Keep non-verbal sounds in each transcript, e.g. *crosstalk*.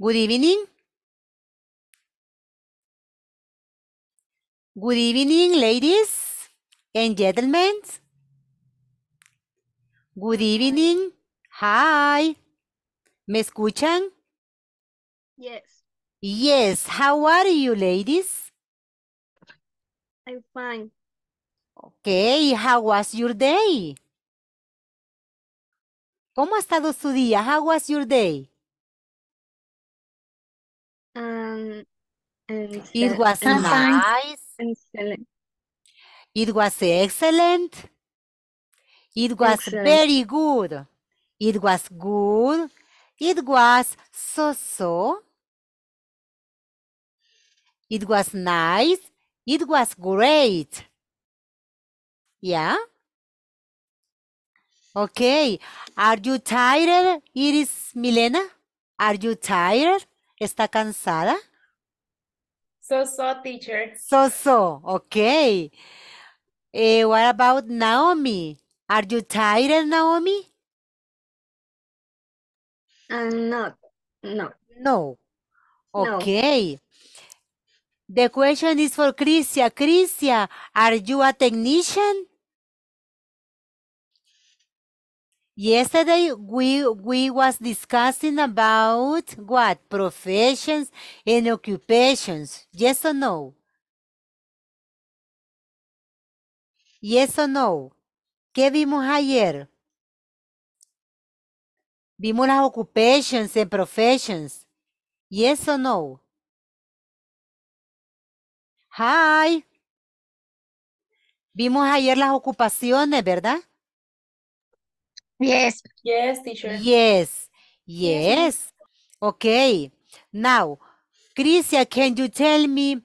Good evening. Good evening, ladies and gentlemen. Good evening. Hi. ¿Me escuchan? Yes. Yes. How are you, ladies? I'm fine. Okay. How was your day? ¿Cómo ha estado su día? How was your day? Um, and it was and nice. Excellent. It was excellent. It was excellent. very good. It was good. It was so-so. It was nice. It was great. Yeah? Okay. Are you tired? It is Milena. Are you tired? ¿Está cansada? So, so, teacher. So, so, okay. Eh, what about Naomi? Are you tired, Naomi? I'm not, no. No. Okay. No. The question is for Crisia. Crisia, are you a technician? Yesterday we, we was discussing about what? Professions and occupations. Yes or no? Yes or no? ¿Qué vimos ayer? Vimos las occupations and professions. Yes or no? Hi. Vimos ayer las ocupaciones, ¿verdad? Yes. Yes, teacher. Yes. Yes. Okay. Now, Crisia, can you tell me,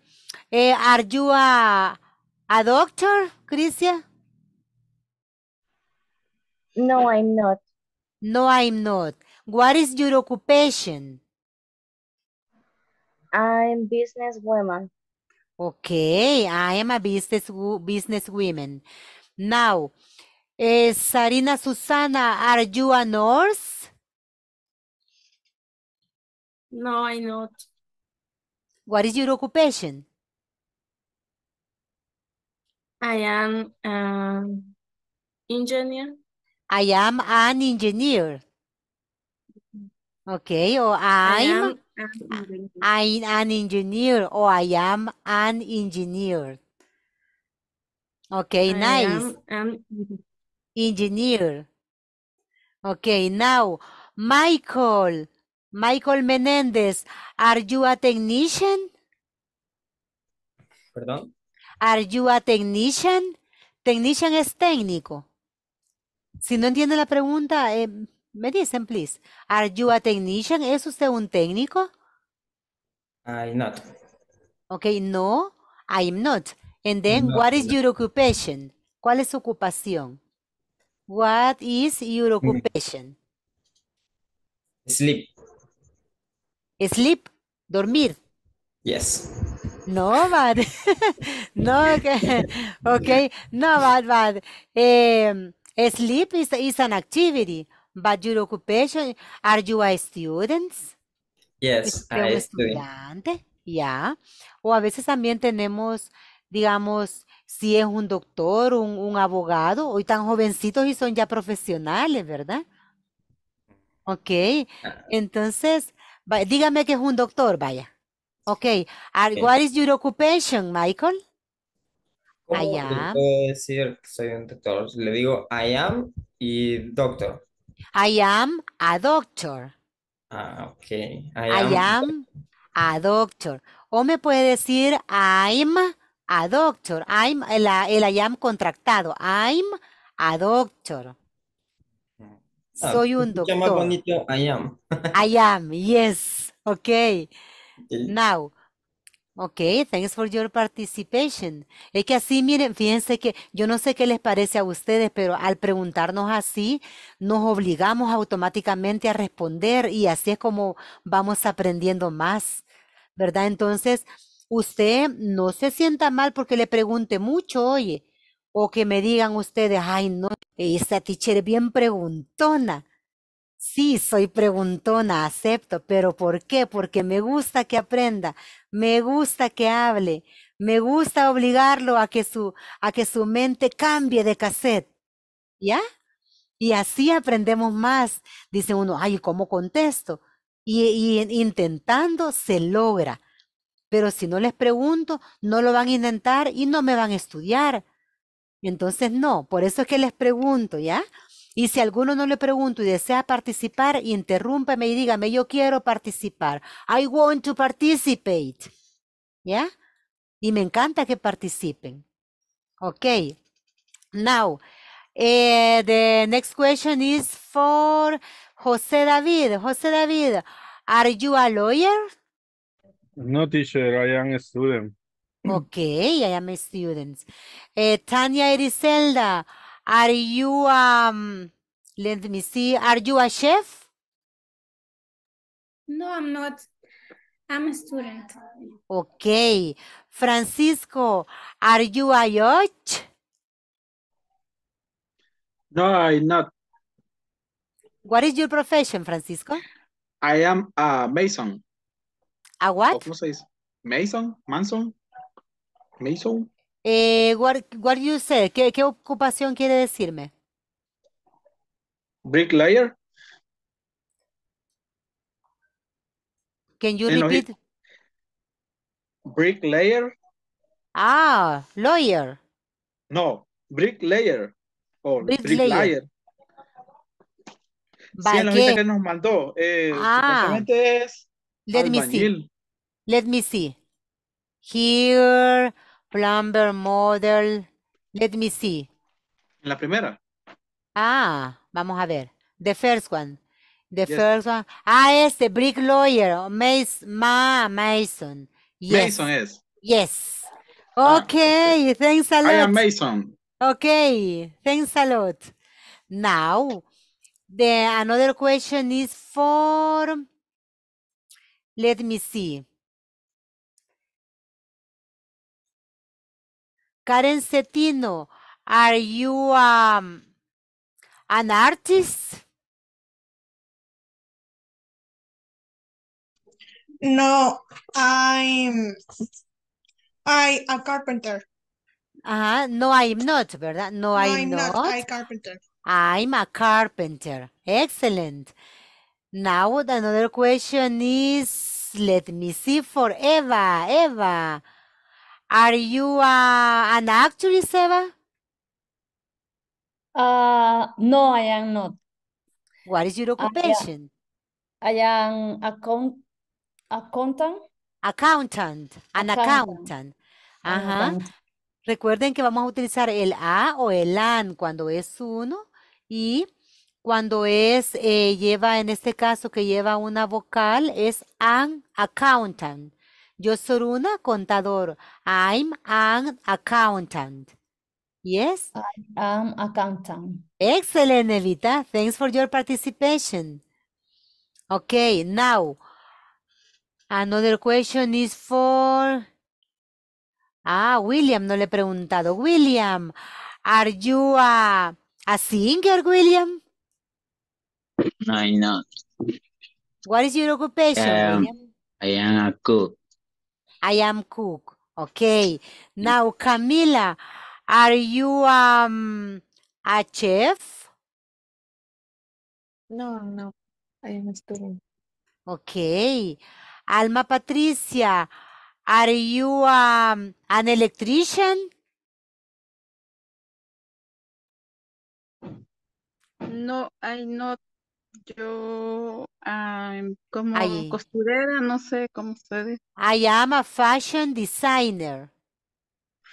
uh, are you a, a doctor, Crisia? No, I'm not. No, I'm not. What is your occupation? I'm businesswoman. Okay, I am a business businesswoman. Now, Sarina Susana, are you a nurse? No, I'm not. What is your occupation? I am an um, engineer. I am an engineer. Okay, or I'm, I am an engineer, or I am an engineer. Okay, nice engineer. Okay, now, Michael, Michael Menendez, are you a technician? Perdón. Are you a technician? Technician es técnico. Si no entiende la pregunta, eh, me dicen, please. Are you a technician? ¿Es usted un técnico? I'm not. Okay, no, I'm not. And then, what is your occupation? ¿Cuál es su ocupación? What is your mm. occupation? Sleep. Sleep, dormir. Yes. No, but *laughs* no, okay, okay, no, but em, sleep is is an activity. But your occupation, are you a student? Yes, I Ya. Yeah. O a veces también tenemos, digamos, si es un doctor, un, abogado, hoy tan jovencitos y son ya profesionales, ¿verdad? Ok, ah. entonces, dígame que es un doctor, vaya. Ok, ¿Cuál what is your occupation, Michael? ¿Cómo oh, Puedo decir soy un doctor. Le digo I am y doctor. I am a doctor. Ah, ok. I am, I am a doctor. O me puede decir I'm a doctor. I'm, el, el I am contractado. I'm a doctor. Ah, Soy un doctor. más bonito, I am. *laughs* I am, yes. Ok. Now. Ok, thanks for your participation. Es que así, miren, fíjense que yo no sé qué les parece a ustedes, pero al preguntarnos así, nos obligamos automáticamente a responder y así es como vamos aprendiendo más, ¿verdad? Entonces, usted no se sienta mal porque le pregunte mucho, oye, o que me digan ustedes, ay, no, esta teacher es bien preguntona. Sí, soy preguntona, acepto, pero ¿por qué? Porque me gusta que aprenda, me gusta que hable, me gusta obligarlo a que su, a que su mente cambie de cassette. ¿Ya? Y así aprendemos más. Dice uno, ay, ¿cómo contesto? y intentando se logra. Pero si no les pregunto, no lo van a intentar y no me van a estudiar. Entonces, no, por eso es que les pregunto, ¿ya? Y si alguno no le pregunto y desea participar, interrúmpeme y dígame, yo quiero participar. I want to participate. ¿Ya? Y me encanta que participen. Ok. Now, eh, the next question is for José David. José David, are you a lawyer? No, teacher, I am a student. Okay, I am a student. Uh, Tanya Eriselda, are you, um, let me see, are you a chef? No, I'm not. I'm a student. Okay. Francisco, are you a yacht? No, I'm not. What is your profession, Francisco? I am a mason. what? ¿Cómo se dice? Mason, Manson, Mason. Eh, ¿Qué, ocupación quiere decirme? Bricklayer. Can you repeat? Bricklayer. Ah, lawyer. No, bricklayer. oh, bricklayer. Brick sí, en la que nos mandó. Eh, ah, supuestamente es let albañil. Me see. Let me see. Here, plumber model. Let me see. la primera. Ah, vamos a ver. The first one. The first one. Ah, es the brick lawyer. Mason. Ma Mason. Yes. Yes. Ah, okay, okay, thanks a lot. I am Mason. Okay, thanks a lot. Now, the another question is for, let me see. Karen Cetino, are you um, an artist? No, I'm I a carpenter. Uh No, I'm not, ¿verdad? No, no I'm, I'm, not. not. I carpenter. I'm a carpenter. Excellent. Now another question is, let me see for Eva. Eva, Are you an actress, Eva? Ah, no, I am not. What is your ah, occupation? I am, accountant. Accountant, an accountant. Recuerden que vamos a utilizar el a o el an cuando es uno y cuando es, eh, lleva, en este caso que lleva una vocal, es an accountant. Yo soy una contador. I'm an accountant. Yes? I am accountant. Excellent, Evita. Thanks for your participation. Okay, now, another question is for... Ah, William, no le he preguntado. William, are you a, a singer, William? No, I'm What is your occupation, um, William? I am a cook. I am cook. Okay. Now, Camila, are you um, a chef? No, no. I am a student. Okay. Alma Patricia, are you um, an electrician? No, I'm not yo ah, em, como costurera, no sé cómo ustedes. I am a fashion designer.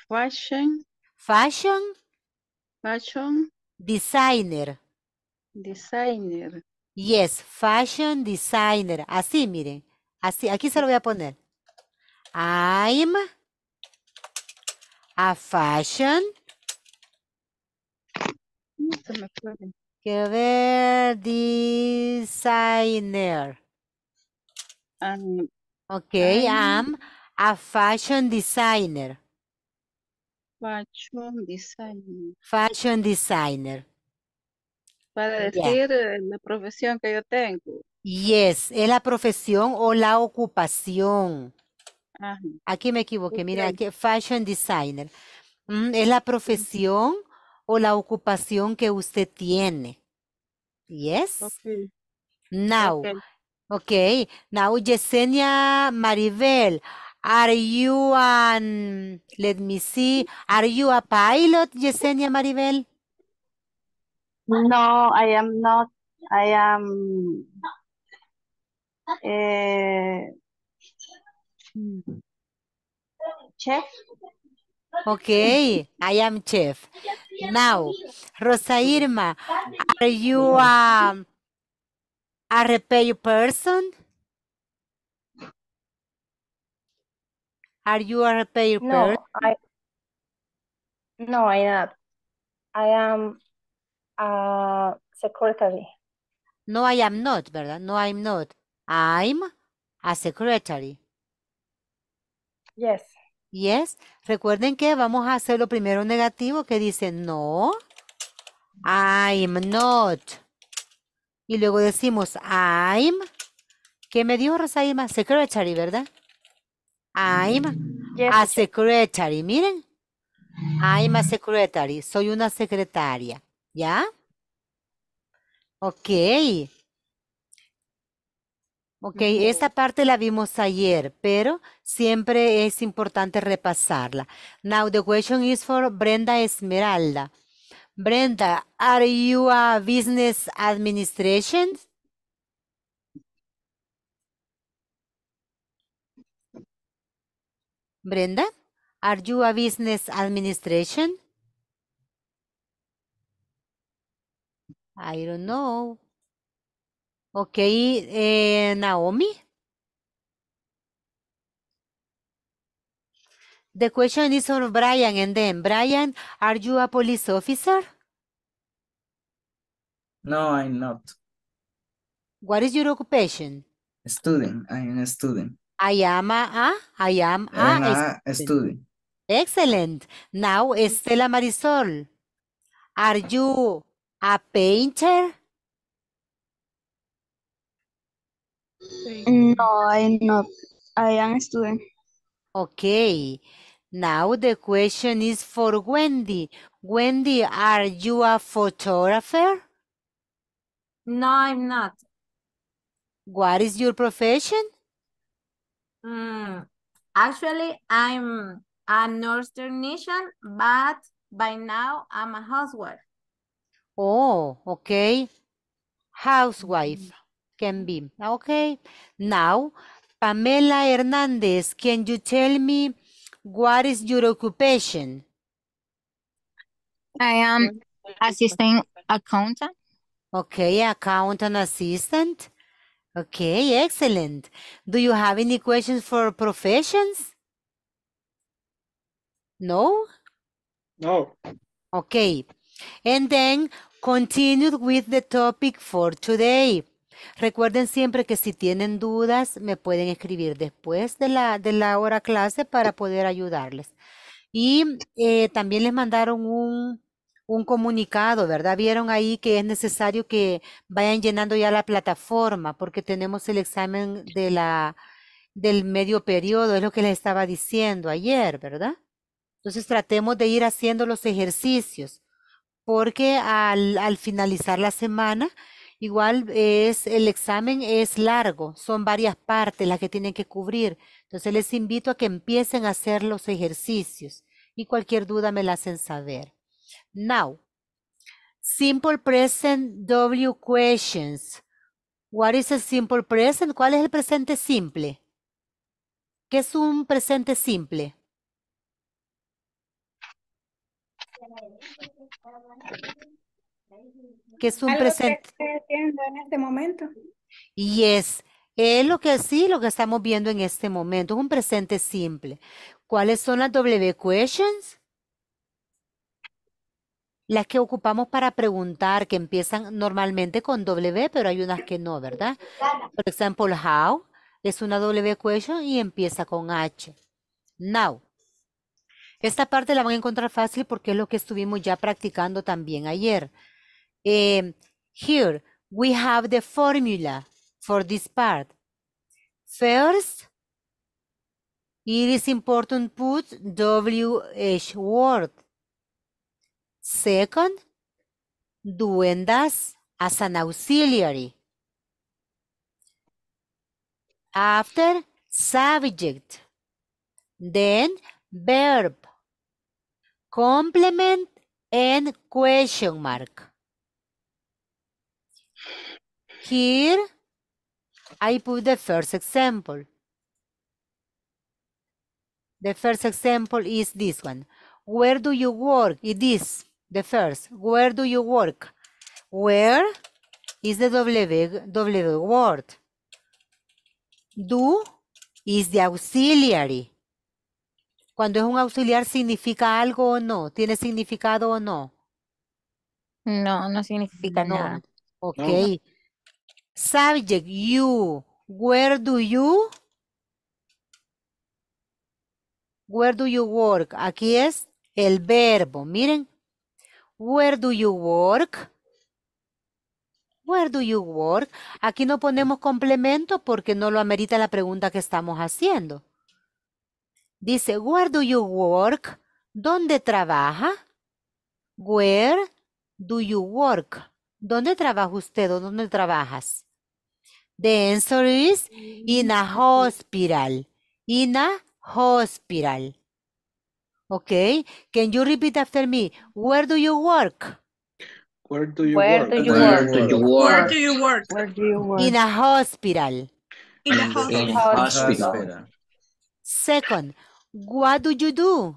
Fashion. Fashion. Fashion. Designer. Designer. Yes, fashion designer. Así, miren. Así, aquí se lo voy a poner. I'm a fashion. Que ver, designer. Ok, okay, I'm a fashion designer. Fashion designer. Para decir eh, la profesión que yo tengo. Yes, es la profesión o la ocupación. Aquí me equivoqué, mira, aquí fashion designer. Mm, es la profesión o la ocupación que usted tiene. Yes? Okay. Now. Okay. Now, Yesenia Maribel, are you an, let me see, are you a pilot, Yesenia Maribel? No, I am not. I am eh, mm. chef. Okay, I am chef. Now, Rosa Irma, are you a um, a repair person? Are you a repair no, person? I, no, I not. I am a uh, secretary. No, I am not, ¿verdad? No, I'm not. I'm a secretary. Yes. Yes. Recuerden que vamos a hacer lo primero negativo que dice no. I'm not. Y luego decimos I'm. ¿Qué me dijo Rosaima? Secretary, ¿verdad? I'm a secretary. Miren. I'm a secretary. Soy una secretaria. ¿Ya? Ok. Ok, esta parte la vimos ayer, pero siempre es importante repasarla. Now the question is for Brenda Esmeralda. Brenda, are you a business administration? Brenda, are you a business administration? I don't know. Okay, eh, Naomi. The question is for Brian and then Brian, are you a police officer? No, I'm not. What is your occupation? Student. I am a student. I am a, I am a, student. student. Excellent. Now, Estela Marisol, are you a painter? No, I'm not. I am a student. Okay. Now the question is for Wendy. Wendy, are you a photographer? No, I'm not. What is your profession? Mm, actually, I'm a nurse Nation, but by now I'm a housewife. Oh, okay. Housewife can be. Okay. Now, Pamela Hernandez, can you tell me what is your occupation? I am assistant accountant. Okay, accountant assistant. Okay, excellent. Do you have any questions for professions? No? No. Okay. And then continue with the topic for today. Recuerden siempre que si tienen dudas, me pueden escribir después de la, de la hora clase para poder ayudarles. Y eh, también les mandaron un, un comunicado, ¿verdad? Vieron ahí que es necesario que vayan llenando ya la plataforma porque tenemos el examen de la, del medio periodo, es lo que les estaba diciendo ayer, ¿verdad? Entonces tratemos de ir haciendo los ejercicios porque al, al finalizar la semana Igual es el examen es largo, son varias partes las que tienen que cubrir. Entonces les invito a que empiecen a hacer los ejercicios y cualquier duda me la hacen saber. Now, simple present W questions. What is a simple present? ¿Cuál es el presente simple? ¿Qué es un presente simple? que es un presente. en este momento. Y es, es lo que sí, lo que estamos viendo en este momento, es un presente simple. ¿Cuáles son las W questions? Las que ocupamos para preguntar, que empiezan normalmente con W, pero hay unas que no, ¿verdad? Por ejemplo, how es una W question y empieza con H. Now. Esta parte la van a encontrar fácil porque es lo que estuvimos ya practicando también ayer. here we have the formula for this part. First, it is important put WH word. Second, duendas as an auxiliary. After subject, then verb, complement and question mark. Here, I put the first example. The first example is this one. Where do you work? It is the first. Where do you work? Where is the W, w word. Do is the auxiliary. Cuando es un auxiliar, ¿significa algo o no? ¿Tiene significado o no? No, no significa nada. Ok. Subject you. Where do you? Where do you work? Aquí es el verbo. Miren. Where do you work? Where do you work? Aquí no ponemos complemento porque no lo amerita la pregunta que estamos haciendo. Dice, where do you work? ¿Dónde trabaja? Where do you work? ¿Dónde trabaja usted o dónde trabajas? The answer is in a hospital. In a hospital. Okay. Can you repeat after me? Where do you work? Where do you work? Where, Do you work? Where do you work? In a hospital. In a hospital. Second, what do you do?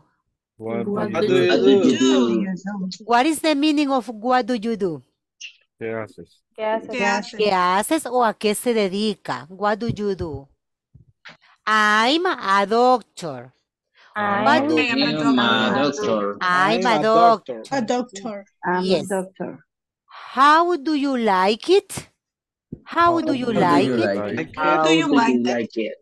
What, do you do? What is the meaning of what do you do? ¿Qué haces? ¿Qué haces? ¿Qué haces? o a qué se dedica? What do you do? I'm a doctor. I'm a doctor. I'm a doctor. A doctor. I'm yes. a doctor. How do you like it? How do you like it? How do you like it?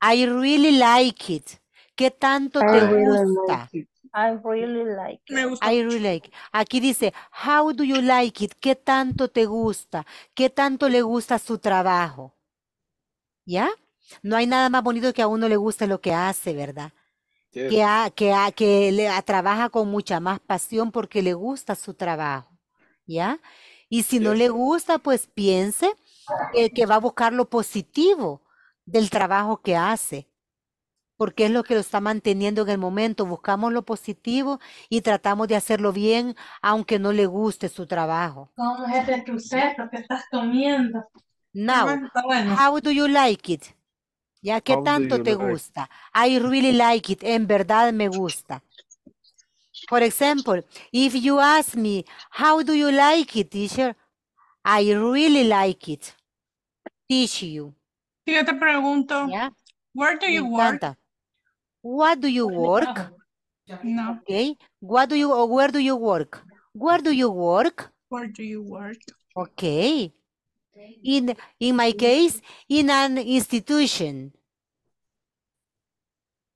I really like it. ¿Qué tanto I te really gusta? I really like it. I really like. Aquí dice, how do you like it? ¿Qué tanto te gusta? ¿Qué tanto le gusta su trabajo? ¿Ya? No hay nada más bonito que a uno le guste lo que hace, ¿verdad? Que, que, que trabaja con mucha más pasión porque le gusta su trabajo, ¿ya? Y si no le gusta, pues piense que, que va a buscar lo positivo del trabajo que hace porque es lo que lo está manteniendo en el momento. Buscamos lo positivo y tratamos de hacerlo bien, aunque no le guste su trabajo. ¿Cómo es el crucero que estás comiendo? Now, how do you like it? ¿Ya qué tanto te gusta? I really like it. En verdad me gusta. For example, if you ask me, how do you like it, teacher? I really like it. Teach you. Si yo te pregunto, where do you work? What do you work? Okay. What do you where do you work? Where do you work? Where do you work? Okay. In in my case, in an institution.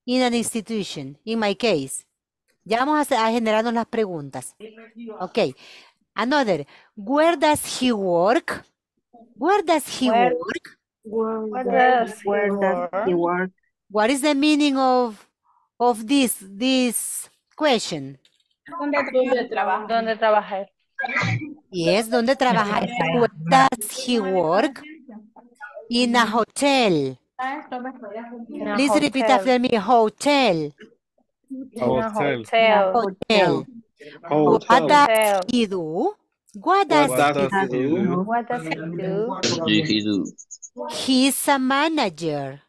In an institution, in my case. Ya vamos a, a generarnos las preguntas. Ok. Another. Where does he work? Where does he work? where does he work? What is the meaning of of this this question? ¿Dónde, trabaja? ¿Dónde trabaja? Yes, ¿dónde trabaja? Does he work? In a hotel. Please repeat after me, hotel. Hotel. Hotel. What does he do? What does, he, do? What does he do? He is a manager.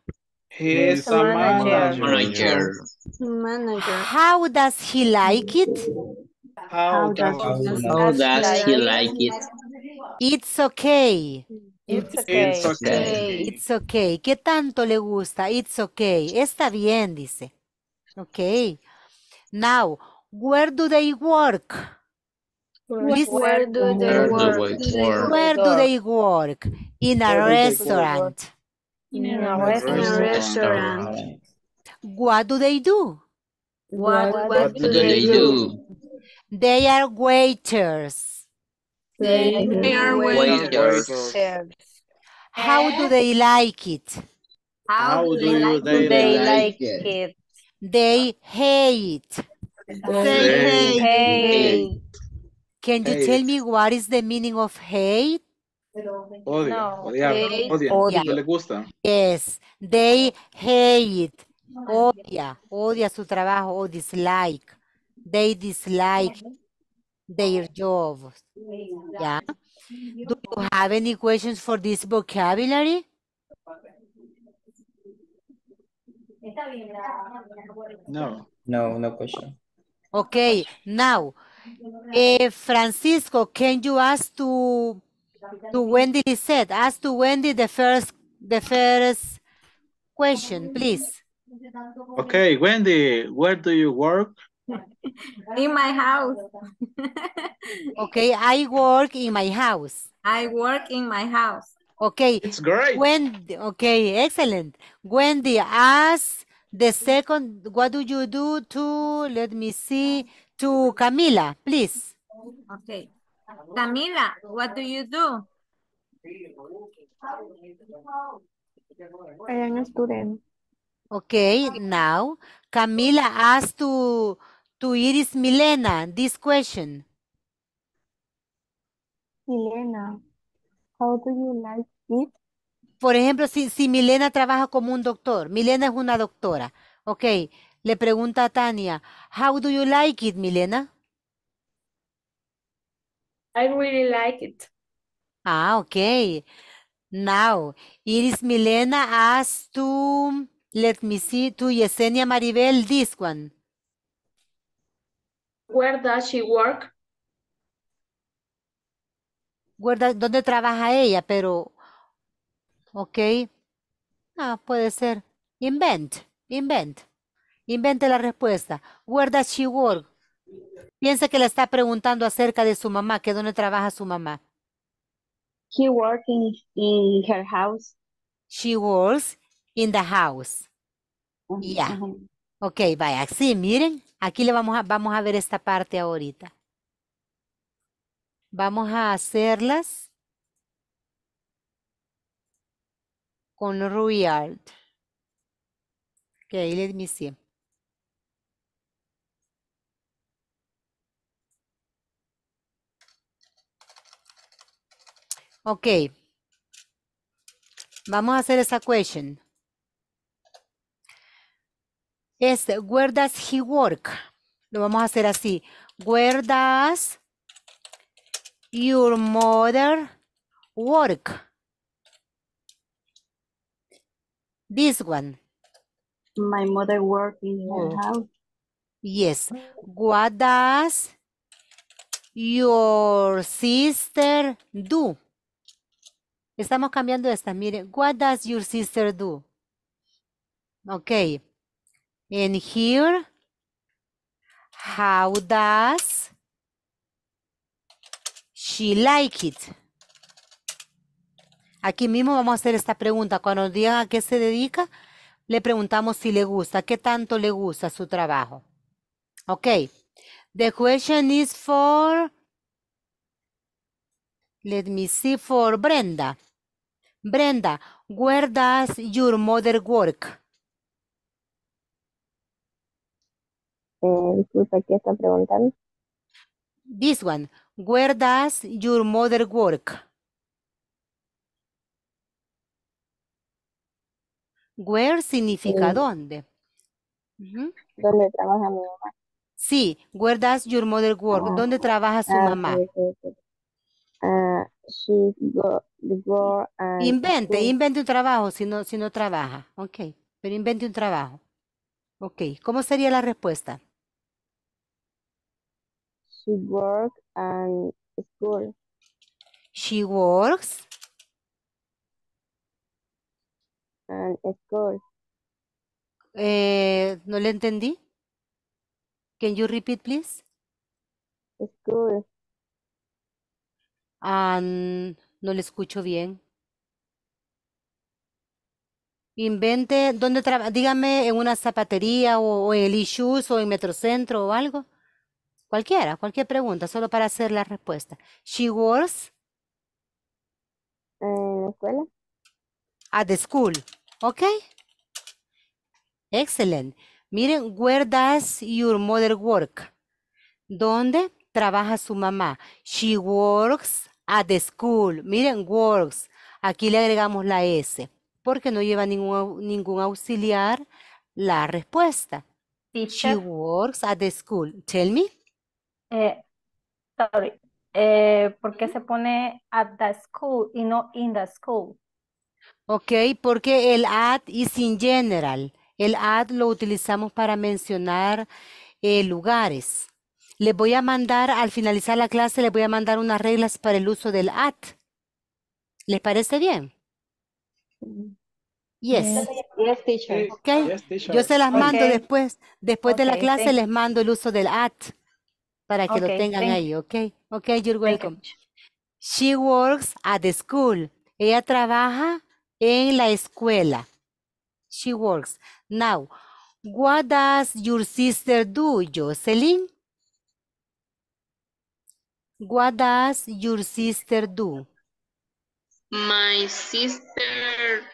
He's a manager. manager. How does he like it? How, does, he like it? It's okay. It's okay. It's okay. It's ¿Qué tanto le gusta? It's okay. Está bien, dice. Okay. Now, where do they work? where do they work? Where do they work? In a restaurant. In a, in a restaurant. restaurant. What do they do? What, what, what do, do they, they do? do? They are waiters. They, they are waiters. waiters. How do eh? they like it? How, How do, do they, they, like, like it? They hate. They, hate. hate. Can you hate. tell me what is the meaning of hate? Odia, odia, odia, no le gusta. Yes, they hate, odia, odia su trabajo o dislike. They dislike their job. Yeah. Do you have any questions for this vocabulary? No, no, no question. Okay, now, eh, Francisco, can you ask to to Wendy said. Ask to Wendy the first the first question, please. Okay, Wendy, where do you work? In my house. *laughs* okay, I work in my house. I work in my house. Okay. It's great. Wendy, okay, excellent. Wendy, ask the second, what do you do to, let me see, to Camila, please. Okay. Camila, what do you do? I am a student. Okay, now Camila asks to Iris Milena this question. Milena, how do you like it? Por ejemplo, si, si Milena trabaja como un doctor, Milena es una doctora. Ok, le pregunta a Tania, how do you like it, Milena? I really like it. Ah, okay. Now, Iris Milena asked to, let me see, to Yesenia Maribel this one. Where does she work? Where ¿Dónde trabaja ella? Pero, ok. Ah, puede ser. Invent, invent. Invente la respuesta. Where does she work? Piensa que le está preguntando acerca de su mamá, que dónde trabaja su mamá. She works in, her house. She works in the house. Yeah. Ok, vaya. Sí, miren. Aquí le vamos a, vamos a ver esta parte ahorita. Vamos a hacerlas con Ruyard. Ok, let me see. Ok. Vamos a hacer esa question. Es, where does he work? Lo vamos a hacer así. Where does your mother work? This one. My mother work in your oh. house. Yes. What does your sister do? Estamos cambiando esta. Mire, what does your sister do? Ok. And here, how does she like it? Aquí mismo vamos a hacer esta pregunta. Cuando nos digan a qué se dedica, le preguntamos si le gusta, qué tanto le gusta su trabajo. Ok. The question is for, let me see, for Brenda. Brenda, where does your mother work? Eh, ¿qué está preguntando? This one, where does your mother work? Where significa eh, dónde. ¿Dónde trabaja mi mamá? Sí, where does your mother work? Ah, ¿Dónde trabaja su ah, mamá? sí, Inventa, invente, invente un trabajo si no, si no trabaja. Ok, pero invente un trabajo. Ok, ¿cómo sería la respuesta? She works and school. She works. And school. Eh, no le entendí. Can you repeat, please? School. Ah, no le escucho bien. Invente, ¿dónde trabaja? Dígame, en una zapatería o, en el issues o en Metrocentro o algo. Cualquiera, cualquier pregunta, solo para hacer la respuesta. She works. En la escuela. At the school. Ok. Excellent. Miren, where does your mother work? ¿Dónde trabaja su mamá? She works at the school, miren, works, aquí le agregamos la S, porque no lleva ningún, ningún auxiliar la respuesta. Teacher. works at the school. Tell me. Eh, sorry. Eh, ¿Por qué se pone at the school y no in the school? Ok, porque el at is in general. El at lo utilizamos para mencionar eh, lugares. Le voy a mandar, al finalizar la clase, les voy a mandar unas reglas para el uso del at. ¿Les parece bien? Yes. Okay. Yo se las mando después. Después de la clase les mando el uso del at para que lo tengan ahí, ¿ok? Ok, you're welcome. She works at the school. Ella trabaja en la escuela. She works. Now, what does your sister do, Jocelyn? What does your sister do? My sister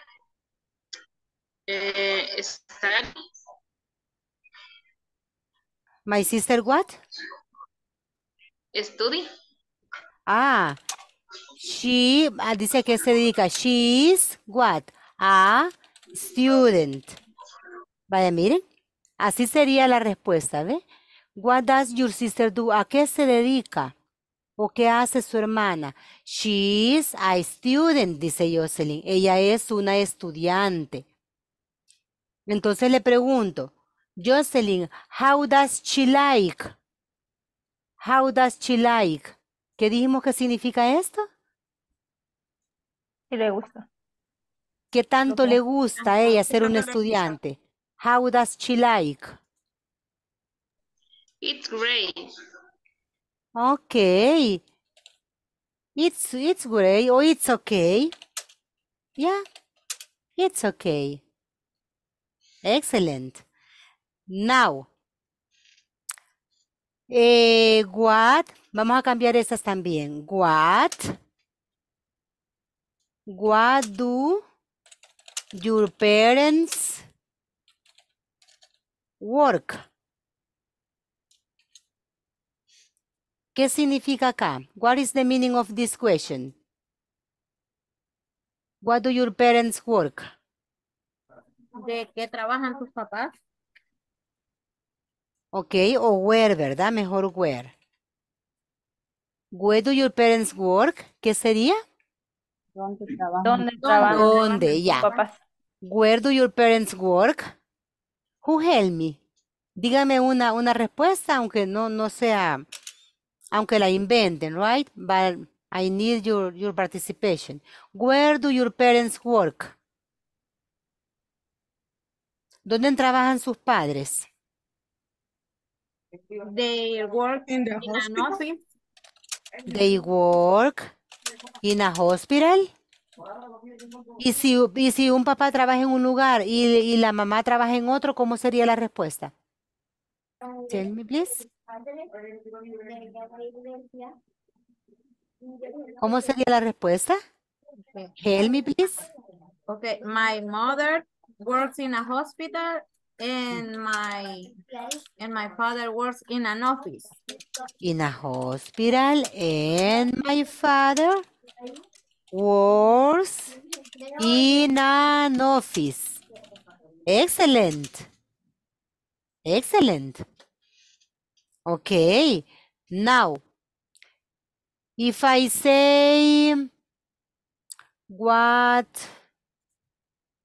eh, studies. My sister what? Study. Ah, she, ah, dice que se dedica. She is what? A student. Vaya, miren. Así sería la respuesta, ¿ve? What does your sister do? ¿A qué se dedica? ¿O qué hace su hermana? She is a student, dice Jocelyn. Ella es una estudiante. Entonces le pregunto, Jocelyn, how does she like? How does she like? ¿Qué dijimos que significa esto? que le gusta. ¿Qué tanto le gusta a ella ser una estudiante? How does she like? It's great. Okay. It's it's great Oh it's okay. Yeah. It's okay. Excellent. Now. Eh, what. Vamos a cambiar estas también. What. What do your parents work? ¿Qué significa acá? What is the meaning of this question? What do your parents work? ¿De qué trabajan tus papás? Ok, o where, ¿verdad? Mejor where. Where do your parents work? ¿Qué sería? ¿Dónde trabajan? ¿Dónde trabajan? ¿Dónde? Where do your parents work? Who help me? Dígame una, una respuesta, aunque no, no sea aunque la inventen, right? But I need your, your participation. Where do your parents work? ¿Dónde trabajan sus padres? They work in, the hospital. They work in a hospital. Y si, y si un papá trabaja en un lugar y, y la mamá trabaja en otro, ¿cómo sería la respuesta? Tell me, please. ¿Cómo sería la respuesta? Help me, please. Okay, my mother works in a hospital and my and my father works in an office. In a hospital and my father works in an office. Excellent. Excellent. Okay. Now, if I say what,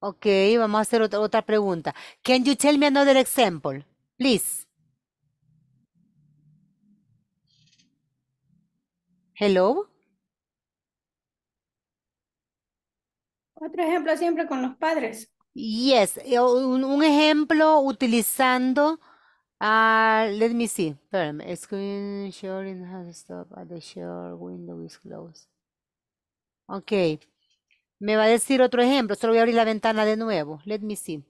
okay, vamos a hacer otra, pregunta. Can you tell me another example, please? Hello. Otro ejemplo siempre con los padres. Yes, eh, un, un ejemplo utilizando Ah, let me see. Perm. Screen sharing has stopped at the share window is closed. Ok. Me va a decir otro ejemplo. Solo voy a abrir la ventana de nuevo. Let me see.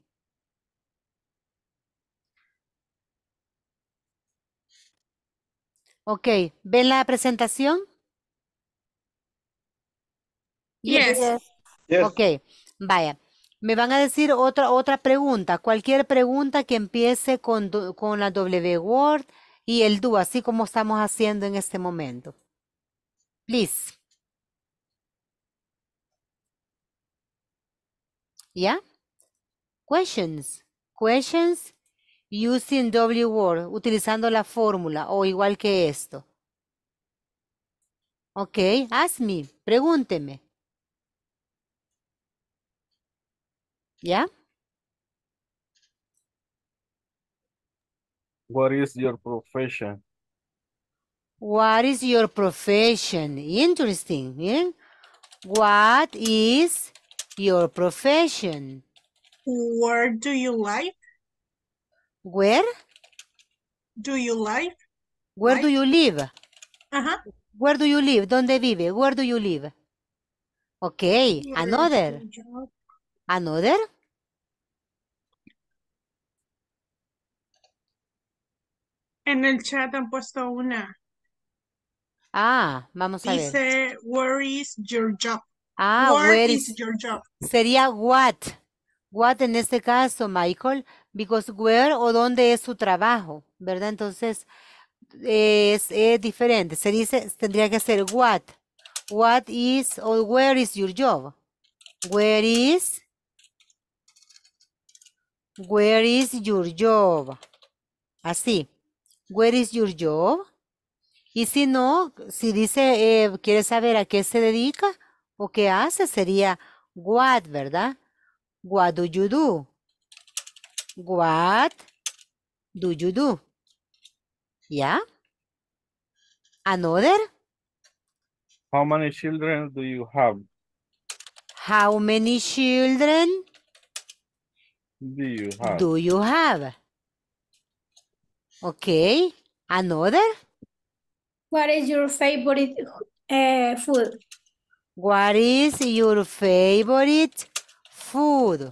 Ok. ¿Ven la presentación? Yes. yes. Ok. Vaya. Me van a decir otra, otra pregunta, cualquier pregunta que empiece con, con la W word y el do, así como estamos haciendo en este momento. Please. ¿Ya? Yeah? Questions. Questions using W word, utilizando la fórmula o igual que esto. Ok, ask me, pregúnteme. Yeah. What is your profession? What is your profession? Interesting. Yeah? What is your profession? Where do you live? Where? Do you live? Where life? do you live? Uh -huh. Where do you live? ¿Dónde vive? Where do you live? Okay, another. Another? En el chat han puesto una. Ah, vamos a ver. Dice, where is your job? Ah, where, is, your job? Sería what. What en este caso, Michael, because where o dónde es su trabajo, ¿verdad? Entonces, es, es diferente. Se dice, tendría que ser what. What is or where is your job? Where is Where is your job? Así where is your job? Y si no, si dice, eh, quiere saber a qué se dedica o qué hace, sería what, ¿verdad? What do you do? What do you do? ¿Ya? Yeah. Another? How many children do you have? How many children do you have? Do you have? Okay. Another? What is your favorite uh, food? What is your favorite food?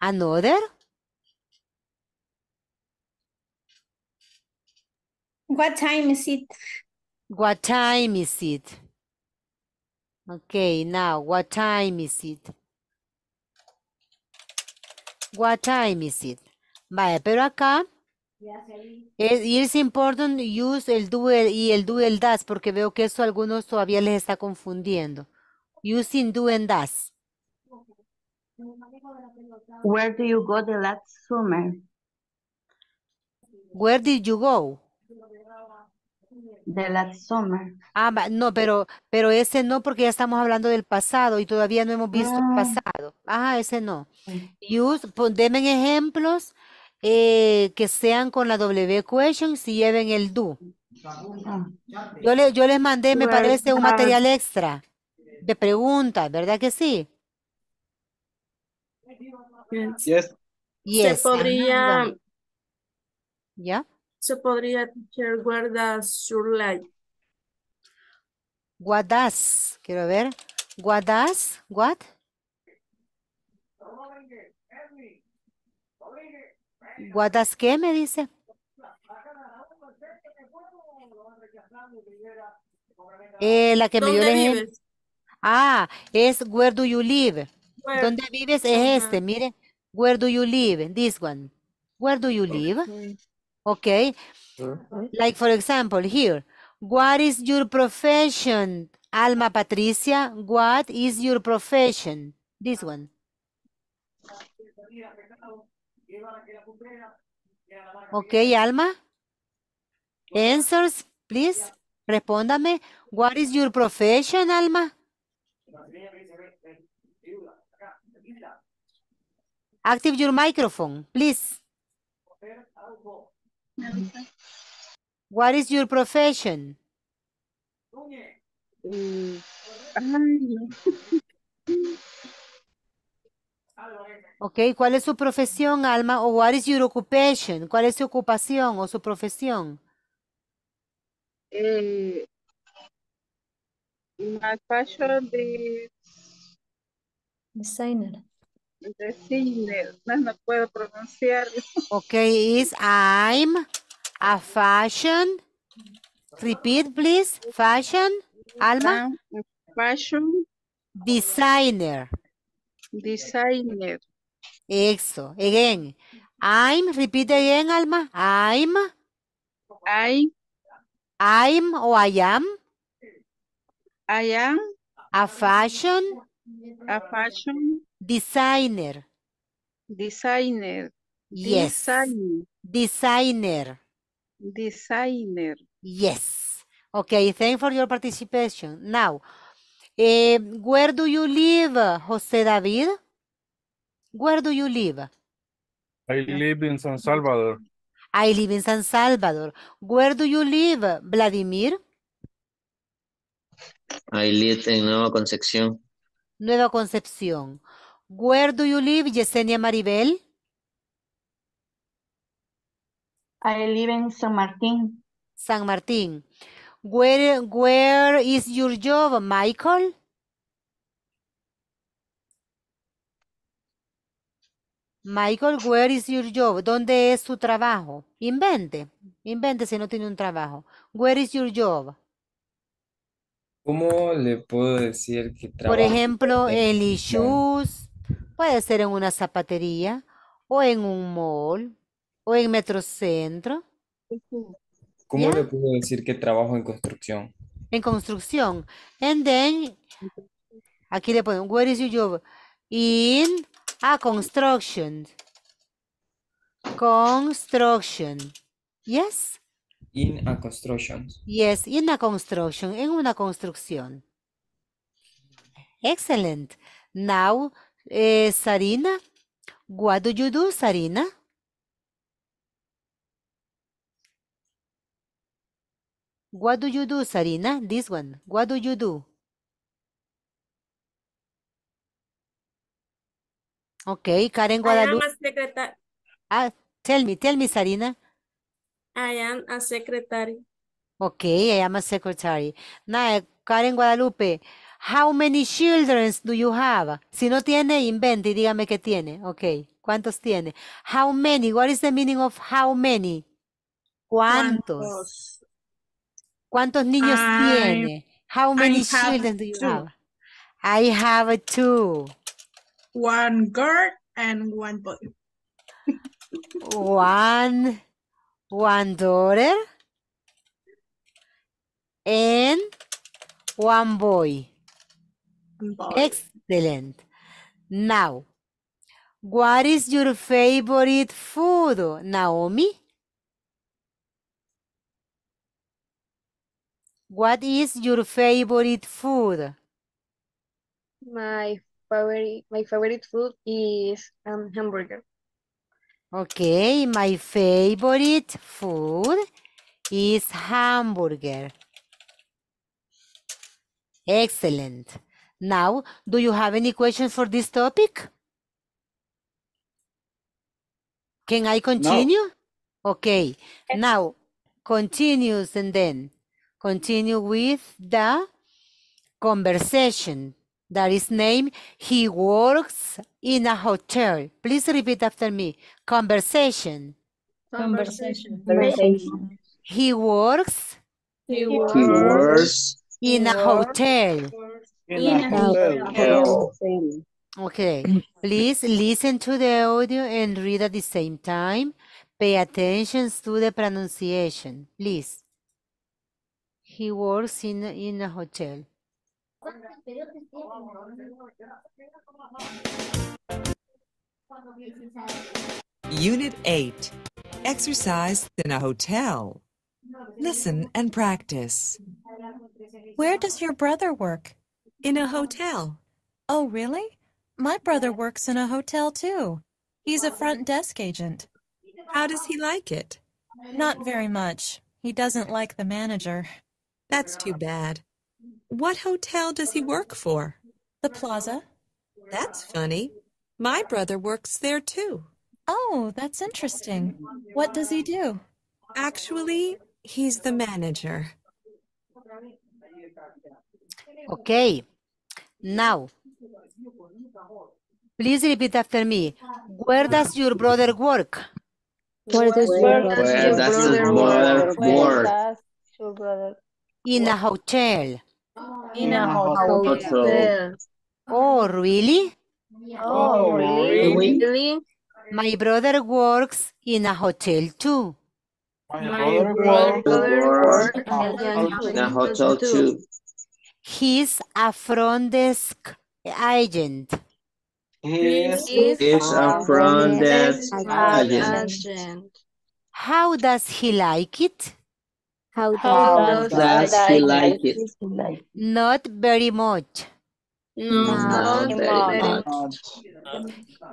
Another? What time is it? What time is it? Okay, now what time is it? What time is it? Vale, pero acá es, it's important use el do y el do el das porque veo que eso algunos todavía les está confundiendo. Using do and das. Where do you go the last summer? Where did you go? de la zona Ah, no, pero, pero ese no porque ya estamos hablando del pasado y todavía no hemos visto el ah. pasado. Ah, ese no. Use, en ejemplos eh, que sean con la W question si lleven el do. Ah. Yo, le, yo les mandé, me parece, un material extra de preguntas, ¿verdad que sí? Yes. yes. podría... ¿Ya? se podría, ser guardas your life? quiero ver. guadas what? guadas qué me dice? Eh, la que me dio Ah, es where do you live. ¿Dónde vives? Es este, mire. Where do you live? This one. Where do you live? Okay. Like for example, here. What is your profession? Alma Patricia, what is your profession? This one. Okay, Alma. Answers, please. Respóndame. What is your profession, Alma? Active your microphone, please. What is your profession? Mm. Okay, ¿cuál es su profesión, Alma? O what is your occupation? ¿Cuál es su ocupación o su profesión? my passion is... Designer. Designer, no puedo pronunciar. *laughs* Ok, is I'm a fashion. Repeat, please. Fashion. Alma. Fashion. Designer. Designer. Eso. Again. I'm, repeat again, Alma. I'm. I. I'm o I am. I am. A fashion. A fashion designer. Designer. Designer. Designer. Yes. Okay, Thank for your participation. Now, eh, where do you live, José David? Where do you live? I live in San Salvador. I live in San Salvador. Where do you live, Vladimir? I live in Nueva Concepción. Nueva Concepción. Where do you live, Yesenia Maribel? I live in San Martín. San Martín. Where, where is your job, Michael? Michael, where is your job? ¿Dónde es su trabajo? Invente, invente si no tiene un trabajo. Where is your job? ¿Cómo le puedo decir que Por ejemplo, el shoes. puede ser en una zapatería o en un mall o en Metrocentro, ¿Cómo le puedo decir que trabajo en construcción? En construcción. And then, aquí le ponen, where is your job? In a construction. Construction. Yes? In a construction. Yes, in a construction, en una construcción. Excellent. Now, eh, Sarina, what do you do, Sarina? What do you do, Sarina? This one. What do you do? Okay, Karen Guadalupe. I am Ah, tell me, tell me, Sarina. I am a secretary. Okay, I am a secretary. Now, Karen Guadalupe, how many children do you have? Si no tiene, invente y dígame qué tiene. Okay, ¿cuántos tiene? How many? What is the meaning of how many? ¿Cuántos? ¿Cuántos, niños tiene? How many children do you have? I have two. One girl and one boy. one one daughter and one boy. boy. Excellent. Now, what is your favorite food, Naomi? What is your favorite food? My favorite my favorite food is um hamburger. Okay, my favorite food is hamburger. Excellent. Now, do you have any questions for this topic? Can I continue? No. Okay. Now, continues and then continue with the conversation that is named He Works in a Hotel. Please repeat after me. Conversation. Conversation. Conversation. He works. He works. in a hotel. In, a hotel. hotel. Okay. Please listen to the audio and read at the same time. Pay attention to the pronunciation, please. He works in, in a hotel. Unit 8. Exercise in a hotel. Listen and practice. Where does your brother work? In a hotel. Oh, really? My brother works in a hotel, too. He's a front desk agent. How does he like it? Not very much. He doesn't like the manager. That's too bad. What hotel does he work for? The Plaza. That's funny. My brother works there too. Oh, that's interesting. What does he do? Actually, he's the manager. Okay. Now, please repeat after me. Where does your brother work? Where does your brother, Where does your brother, work? In a hotel in a hotel. hotel. Oh, really? Oh, oh really? My brother works in a hotel too. My, brother, brother works in a hotel too. He's a front desk agent. He's, He's a front desk agent. agent. How does he like it? How, How does, does, does he like it? it? Not very much. No, not, very much.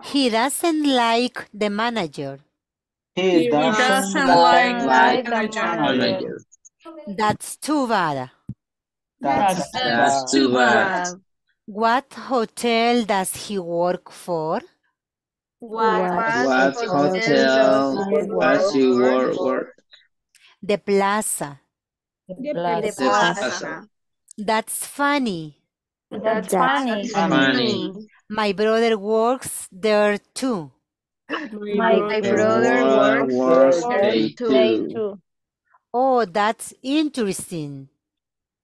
He doesn't like the manager. He, doesn't, doesn't, like, like, the manager. manager. That's too bad. That's, that's too bad. What hotel does he work for? What, what, what hotel, hotel does he work for? The plaza. The plaza. The plaza. That's funny. That's, That's funny. funny. My brother works there too. My, My brother, works, there too. Oh, that's interesting.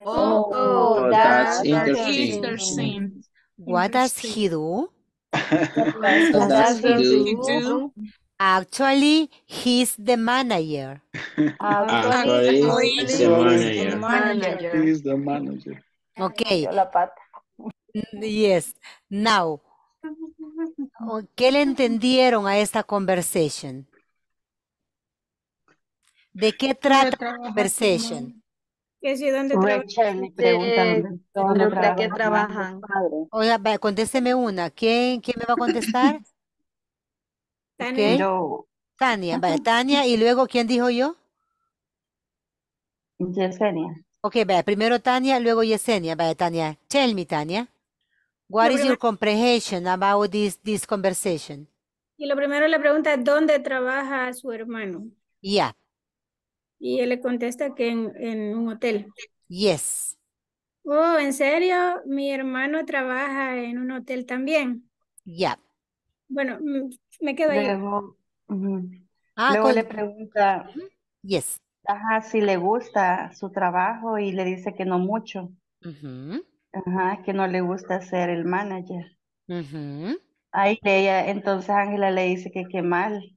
Oh, oh that's, that's interesting. interesting. What does he do? *laughs* what does he do? Actually, he's the manager. *laughs* Ah, actually, he's the manager. He's the manager. Okay. Mm, yes. Now, ¿qué le entendieron a esta conversation? ¿De qué trata la conversation? ¿Qué es dónde trabajan? ¿De dónde trabajan. Oiga, contésteme una. ¿Quién, quién me va a contestar? *laughs* Tania. Tania, Tania, y luego, ¿quién dijo yo? Yesenia. Ok, vaya, primero Tania, luego Yesenia. Vaya, Tania, tell me, Tania, what is your comprehension about this, conversation? Y lo primero le pregunta, ¿dónde trabaja su hermano? Ya. Y él le contesta que en, un hotel. Yes. Oh, ¿en serio? Mi hermano trabaja en un hotel también. Ya. Bueno, mm, me quedo ahí. Luego, ah, le pregunta, si le gusta su trabajo y le dice que no mucho. Ajá, que no le gusta ser el manager. Ahí ella, entonces Ángela le dice que qué mal.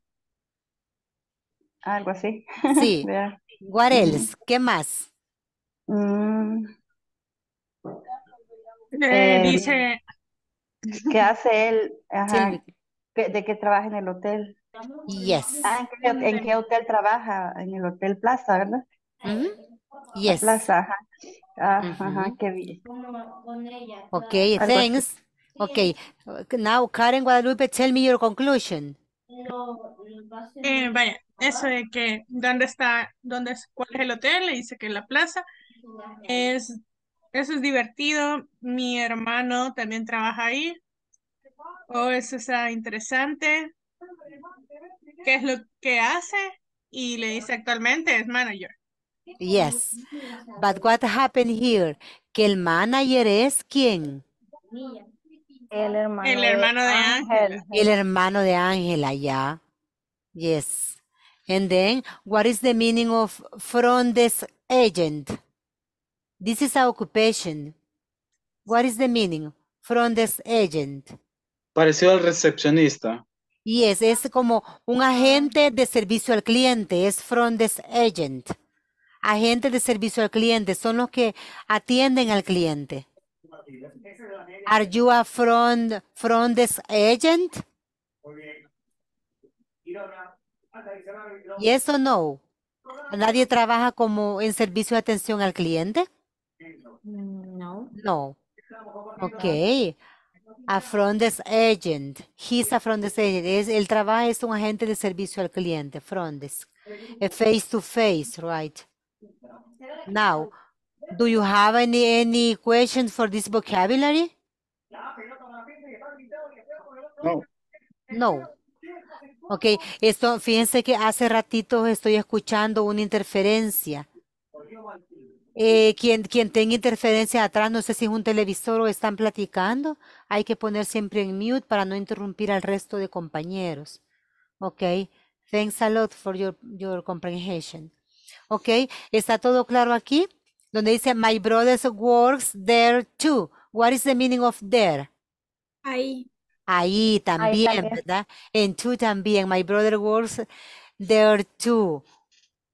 Algo así. Sí. *laughs* ¿Qué más? Le mm. eh, eh, dice ¿Qué hace él ajá, de que trabaja en el hotel. Yes. Ah, ¿en qué, hotel trabaja? En el Hotel Plaza, ¿verdad? Mm Plaza, ajá. Ah, mm-hmm. ajá, qué bien. Okay, thanks. Okay, now Karen Guadalupe, tell me your conclusion. Eh, vaya, eso de que dónde está, dónde cuál es el hotel, le dice que es la plaza. Es, eso es divertido. Mi hermano también trabaja ahí. Oh, eso está interesante. ¿Qué es lo que hace? Y le dice actualmente es manager. Yes. But what happened here? Que el manager es quién? El hermano, el hermano de Ángel. El hermano de Ángela, ya. Yes. And then, what is the meaning of front agent? This is occupation. What is the meaning front this agent? Parecido al recepcionista. Y es como un agente de servicio al cliente, es front desk agent. agente de servicio al cliente son los que atienden al cliente. Are you a front, front desk agent? y eso no? ¿Nadie trabaja como en servicio de atención al cliente? No. No. Ok. A front agent. He's a front agent. Es, el trabajo es un agente de servicio al cliente. Front face to face, right? Now, do you have any, any questions for this vocabulary? No. No. Ok, esto, fíjense que hace ratito estoy escuchando una interferencia. Eh, quien, quien tenga interferencia atrás, no sé si es un televisor o están platicando, hay que poner siempre en mute para no interrumpir al resto de compañeros. Ok, thanks a lot for your, your comprehension. Ok, ¿está todo claro aquí? Donde dice, my brother works there too. What is the meaning of there? Ahí. Ahí también, ¿verdad? En tú también. My brother works there too.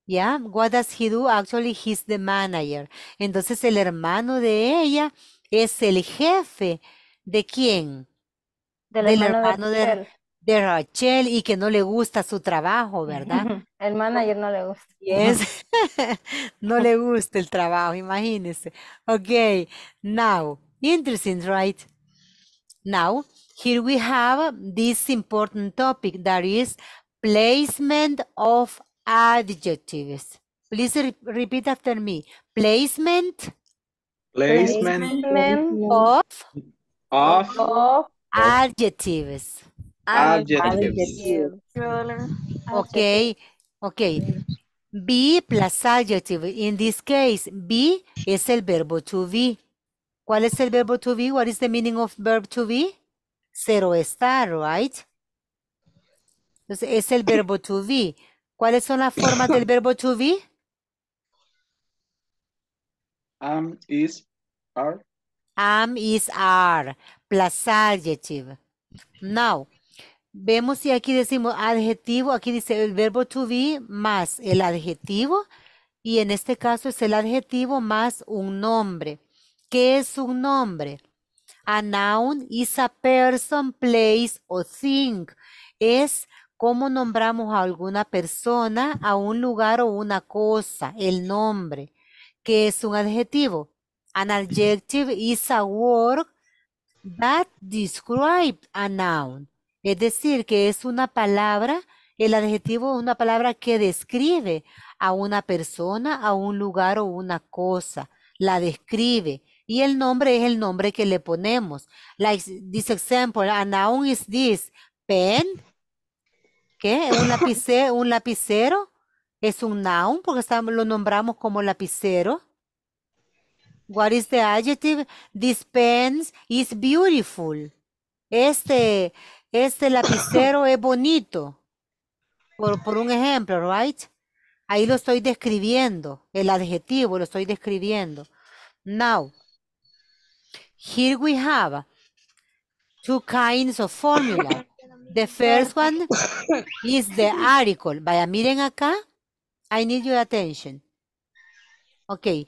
¿Ya? What does he do? Actually, he's the manager. Entonces, el hermano de ella es el jefe. ¿De quién? Del, hermano, de, Rachel. De, Rachel y que no le gusta su trabajo, ¿verdad? *laughs* el manager no le gusta. *laughs* *laughs* no le gusta el trabajo, imagínese. Ok, now, interesting, right? Now, here we have this important topic that is placement of adjectives. Please re repeat after me. Placement. Placement, placement of, of, of adjectives. Adjectives. Okay. Okay. Be plus adjective. In this case, be es el verbo to be. ¿Cuál es el verbo to be? What is the meaning of verb to be? o estar, right? Entonces, es el verbo to be. ¿Cuáles son las formas del verbo to be? Am, is, are. Am, is, are. Plus adjective. Now, vemos si aquí decimos adjetivo. Aquí dice el verbo to be más el adjetivo. Y en este caso es el adjetivo más un nombre. ¿Qué es un nombre? A noun is a person, place o thing. Es cómo nombramos a alguna persona, a un lugar o una cosa, el nombre, que es un adjetivo. An adjective is a word that describes a noun. Es decir, que es una palabra, el adjetivo es una palabra que describe a una persona, a un lugar o una cosa. La describe. Y el nombre es el nombre que le ponemos. Like this example, a noun is this pen, ¿Qué? ¿Un *laughs* lapicero? ¿Un ¿Es un noun? Porque lo nombramos como lapicero. What is the adjective? This pen is beautiful. Este, este lapicero es bonito. Por, por un ejemplo, right? Ahí lo estoy describiendo. El adjetivo lo estoy describiendo. Now, here we have two kinds of formula. The first one is the article. Vaya, miren acá. I need your attention. Ok.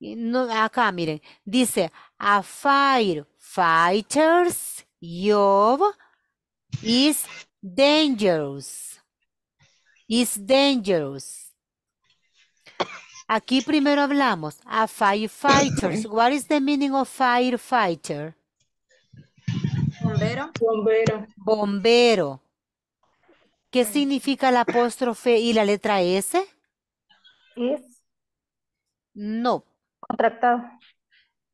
No, acá, miren. Dice, a firefighter's job is dangerous. Is dangerous. Aquí primero hablamos. A firefighter's. What is the meaning of firefighter? bombero. Bombero. ¿Qué significa la apóstrofe y la letra S? No. Contractado.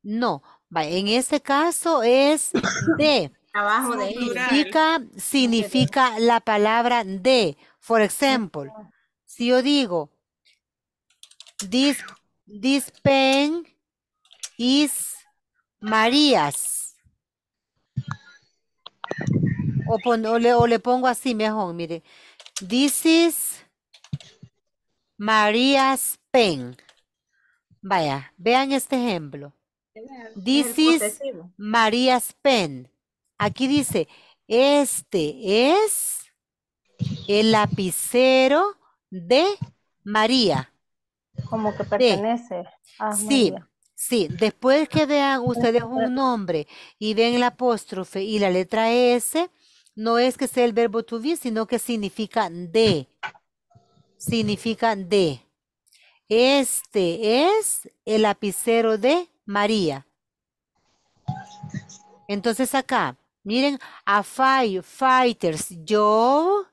No. En este caso es de. Abajo de significa, significa la palabra de. Por ejemplo, si yo digo, this, this pen is Marías. O, le, pongo así mejor, mire. This is Maria's pen. Vaya, vean este ejemplo. This is Maria's pen. Aquí dice, este es el lapicero de María. Como que pertenece. a ah, María. sí, Sí, después que vean ustedes un nombre y ven la apóstrofe y la letra S, no es que sea el verbo to be, sino que significa de. Significa de. Este es el lapicero de María. Entonces acá, miren, a firefighters, yo,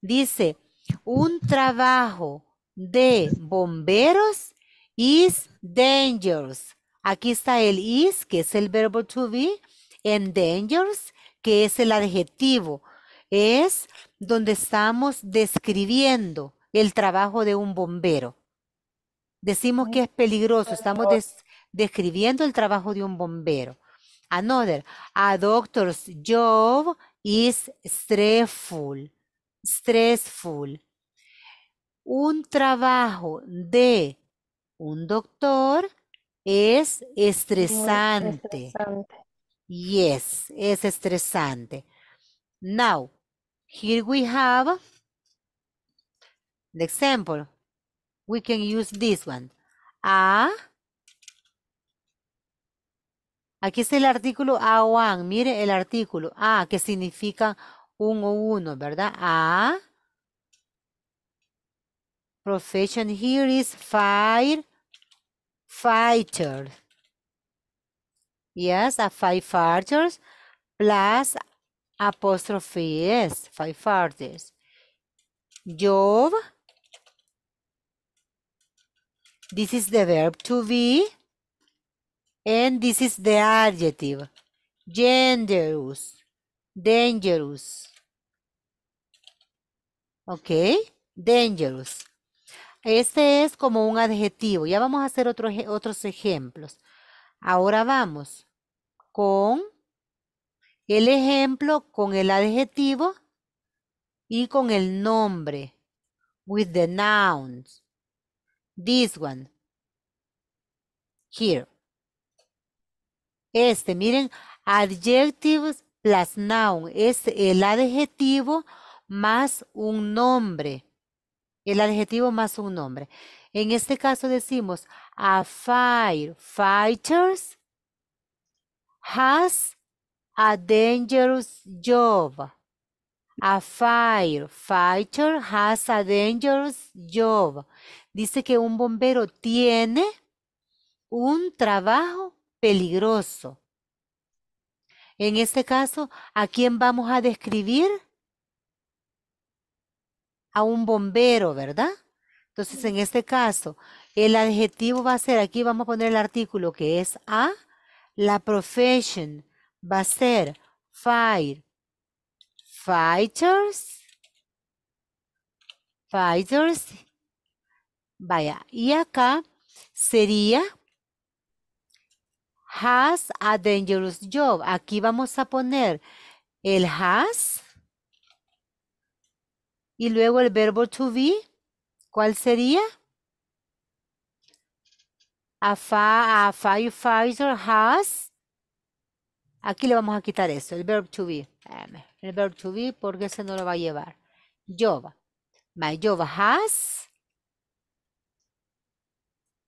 dice, un trabajo de bomberos is dangerous. Aquí está el is, que es el verbo to be, and dangerous, que es el adjetivo. Es donde estamos describiendo el trabajo de un bombero. Decimos que es peligroso, estamos describiendo el trabajo de un bombero. Another, a doctor's job is stressful. Stressful. Un trabajo de un doctor es estresante. Yes, es estresante. Now, here we have the example. We can use this one. A. Ah, aquí está el artículo A1. Mire el artículo A, ah, que significa un o uno, ¿verdad? A ah, Profession here is fire fighter. Yes, a firefighters plus apostrophe S, firefighters. Job. This is the verb to be. And this is the adjective. dangerous. Dangerous. Okay? Dangerous. Este es como un adjetivo. Ya vamos a hacer otros, ejemplos. Ahora vamos con el ejemplo, con el adjetivo y con el nombre. With the nouns. This one. Here. Este, miren, adjectives plus noun. Es el adjetivo más un nombre el adjetivo más un nombre. En este caso decimos a fighters has a dangerous job. A fighter has a dangerous job. Dice que un bombero tiene un trabajo peligroso. En este caso, ¿a quién vamos a describir? a un bombero, ¿verdad? Entonces, en este caso, el adjetivo va a ser, aquí vamos a poner el artículo que es a, la profesión va a ser fire, fighters, fighters, vaya, y acá sería has a dangerous job. Aquí vamos a poner el has y luego el verbo to be, ¿cuál sería? A, fa, firefighter has. Aquí le vamos a quitar eso, el verbo to be. El verbo to be porque ese no lo va a llevar. Job. My has.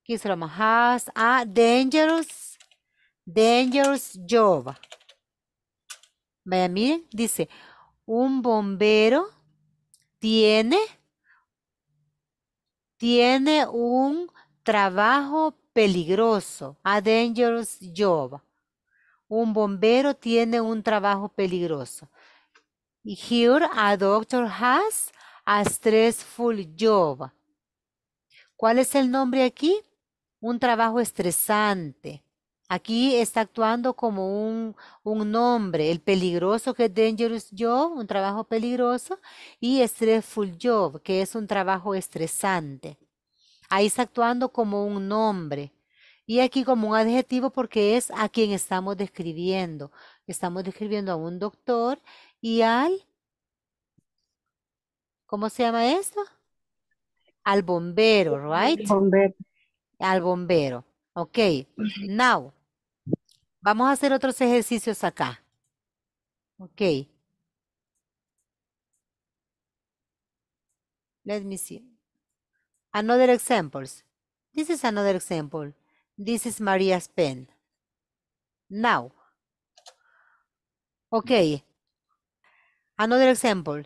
Aquí se lo has. A dangerous. Dangerous job. Vaya, miren, dice, un bombero tiene, tiene un trabajo peligroso, a dangerous job. Un bombero tiene un trabajo peligroso. Here a doctor has a stressful job. ¿Cuál es el nombre aquí? Un trabajo estresante. Aquí está actuando como un, nombre, el peligroso que es Dangerous Job, un trabajo peligroso, y Stressful Job, que es un trabajo estresante. Ahí está actuando como un nombre. Y aquí como un adjetivo porque es a quien estamos describiendo. Estamos describiendo a un doctor y al... ¿Cómo se llama esto? Al bombero, right? Bombero. Al bombero. Ok. Now, Vamos a hacer otros ejercicios acá. Ok. Let me see. Another examples. This is another example. This is Maria's pen. Now. Ok. Another example.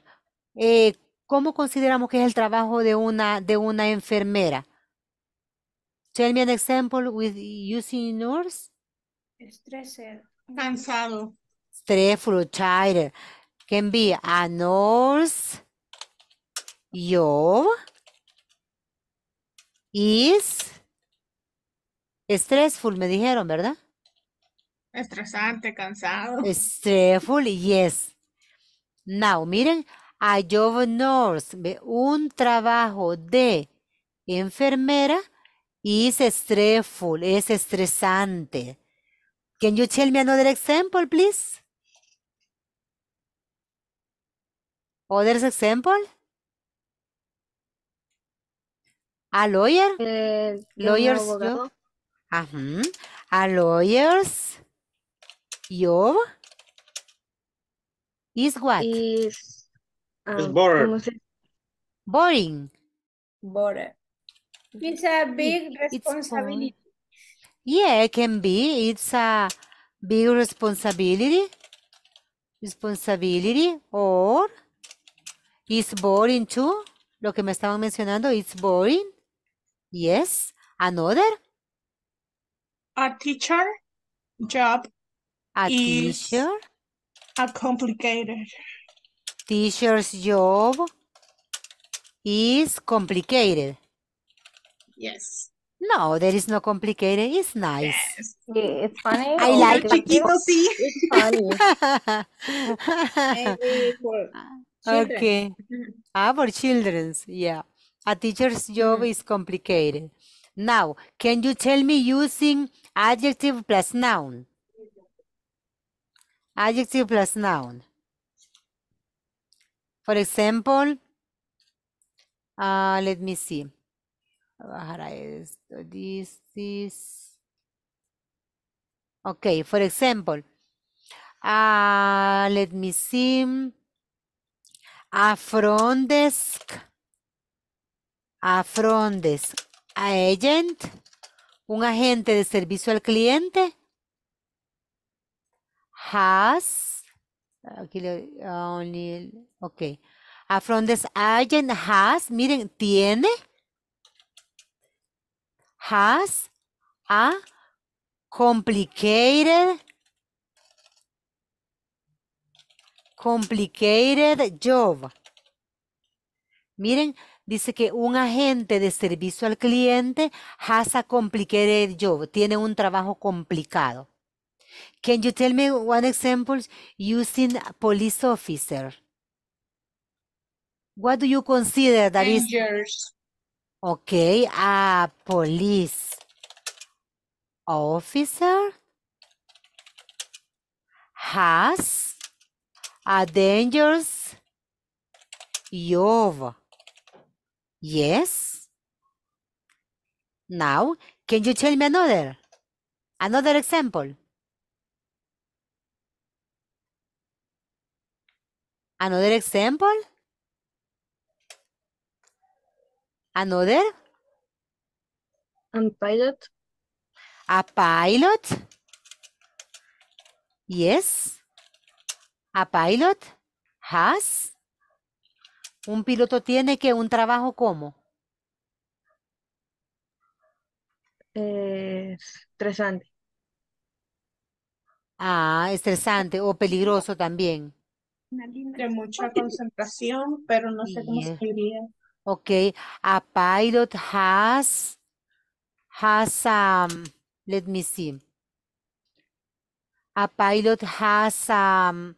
Eh, ¿Cómo consideramos que es el trabajo de una, de una enfermera? Tell me an example with using nurse Stressed. Cansado. Stressful, tired. Can be nurse your is stressful, me dijeron, ¿verdad? Estresante, cansado. Stressful, yes. Now, miren, a job nurse, un trabajo de enfermera is stressful, es estresante. Can you tell me another example, please? Other example? A lawyer? Eh, lawyers A lawyer's job is what? Is, ah, boring. Boring. Boring. It's a big responsibility. Yeah, it can be. It's a big responsibility. Responsibility or it's boring too. Lo que me estaban mencionando, it's boring. Yes. Another? A teacher job. A teacher? A complicated. Teacher's job is complicated. Yes. No, there is no complicated. It's nice. Yes. it's funny. I oh like chiquito, sí. It's funny. *laughs* okay. Ah, Our children's, yeah. A teacher's job mm. is complicated. Now, can you tell me using adjective plus noun? Adjective plus noun. For example, uh, let me see. bajar esto. This is. Okay, for example, ah, let me see. A front a agent, un agente de servicio al cliente, has, aquí le, ah, only, ok, a agent has, miren, tiene, has a complicated complicated job. Miren, dice que un agente de servicio al cliente has a complicated job, tiene un trabajo complicado. Can you tell me one example using police officer? What do you consider that is Okay, a police officer has a dangerous job. Yes. Now, can you tell me another? Another example. Another example? Another? un pilot? A pilot? Yes. A pilot has. Un piloto tiene que un trabajo como. Eh, estresante. Ah, estresante o peligroso también. mucha concentración, pero no sé cómo Okay, a pilot has, has, um, let me see. A pilot has, um,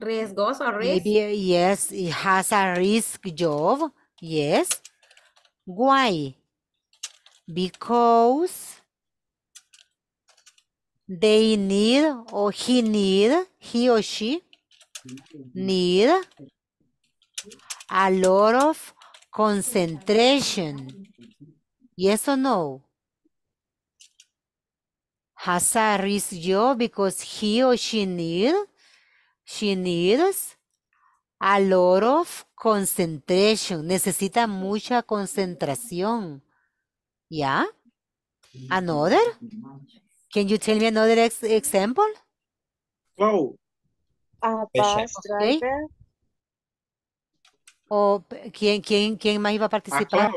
riesgos or risk? Maybe, yes, he has a risk job, yes. Why? Because they need or he need, he or she mm-hmm. need a lot of Concentration. Yes or no? Hazar is yo because he or she needs a lot of concentration. Necesita mucha concentración. Yeah? Another? Can you tell me another example? Wow. A ah, bus ¿O quién, quién, quién más iba a ah, participar?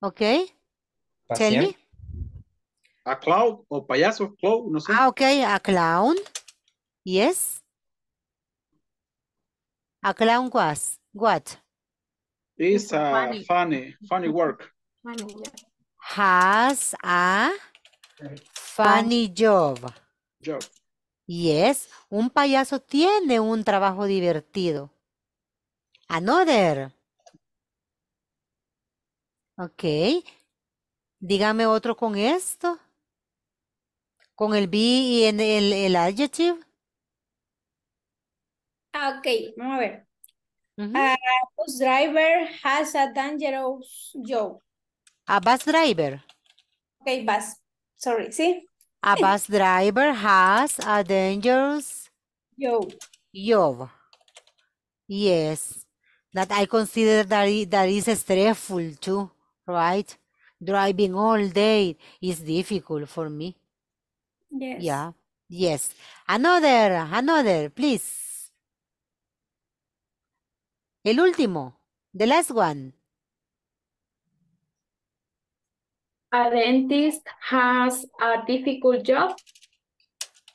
Ok. Tell A clown o payaso, clown, no sé. Ah, ok, a clown. Yes. A clown was what? It's a funny, funny, work. Has a funny Job. Yes, es, un payaso tiene un trabajo divertido. Another. Okay. Dígame otro con esto. Con el B y en el, el adjective. Ah, ok, vamos a ver. A bus driver has a dangerous job. A bus driver. Okay, bus. Sorry, ¿sí? A bus driver has a dangerous job. job. Yes, that I consider that, that is stressful too, right? Driving all day is difficult for me. Yes. Yeah. Yes. Another, another, please. El último, the last one. A dentist has a difficult job.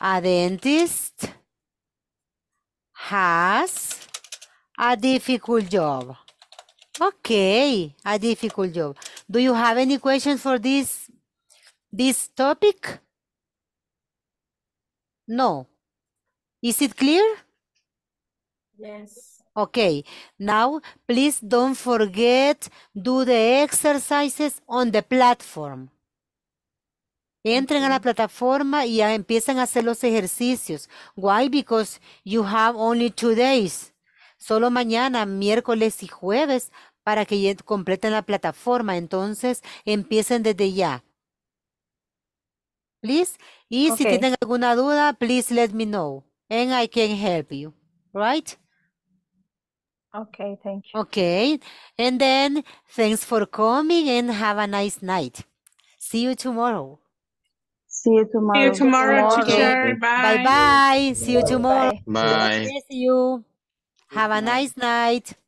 A dentist has a difficult job. Okay, a difficult job. Do you have any questions for this this topic? No. Is it clear? Yes. Okay, now please don't forget do the exercises on the platform. Entren a la plataforma y empiezan a hacer los ejercicios. Why? Because you have only two days. Solo mañana, miércoles y jueves para que completen la plataforma. Entonces, empiecen desde ya. Please. Y si tienen alguna duda, please let me know. And I can help you. Right? Okay, thank you. Okay. And then thanks for coming and have a nice night. See you tomorrow. See you tomorrow. See you tomorrow, tomorrow. teacher. Bye. Bye bye. See you tomorrow. Bye. Bye. See you. Have a nice night.